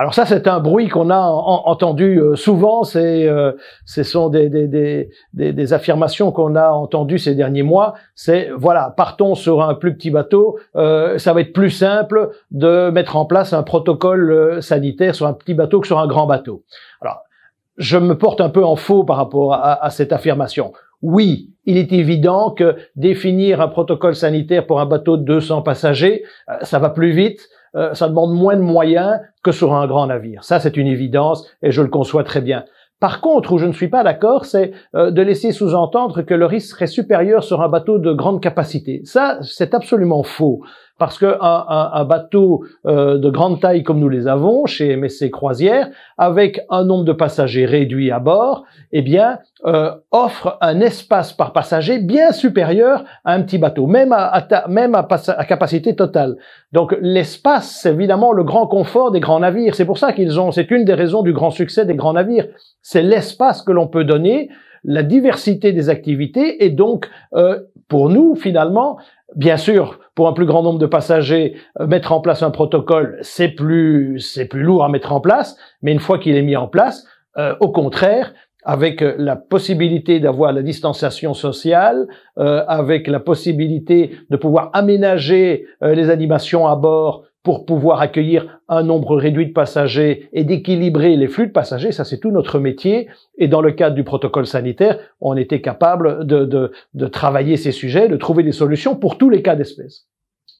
Alors ça, c'est un bruit qu'on a entendu euh, souvent. C'est, euh, ce sont des, affirmations qu'on a entendues ces derniers mois. C'est voilà, partons sur un plus petit bateau. Euh, ça va être plus simple de mettre en place un protocole sanitaire sur un petit bateau que sur un grand bateau. Alors, je me porte un peu en faux par rapport à cette affirmation. Oui, il est évident que définir un protocole sanitaire pour un bateau de 200 passagers, ça va plus vite, euh, ça demande moins de moyens que sur un grand navire. Ça, c'est une évidence et je le conçois très bien. Par contre, où je ne suis pas d'accord, c'est euh, de laisser sous-entendre que le risque serait supérieur sur un bateau de grande capacité. Ça, c'est absolument faux parce qu'un un, bateau euh, de grande taille comme nous les avons chez MSC Croisières, avec un nombre de passagers réduit à bord, eh bien, euh, offre un espace par passager bien supérieur à un petit bateau, même à, même à, capacité totale. Donc l'espace, c'est évidemment le grand confort des grands navires. C'est pour ça qu'ils ont, c'est une des raisons du grand succès des grands navires. C'est l'espace que l'on peut donner la diversité des activités et donc euh, pour nous, finalement, bien sûr, pour un plus grand nombre de passagers, euh, mettre en place un protocole, c'est plus, c'est plus lourd à mettre en place, mais une fois qu'il est mis en place, euh, au contraire, avec euh, la possibilité d'avoir la distanciation sociale, avec la possibilité de pouvoir aménager les animations à bord pour pouvoir accueillir un nombre réduit de passagers et d'équilibrer les flux de passagers. Ça, c'est tout notre métier. Et dans le cadre du protocole sanitaire, on était capable de, de, de travailler ces sujets, de trouver des solutions pour tous les cas d'espèce.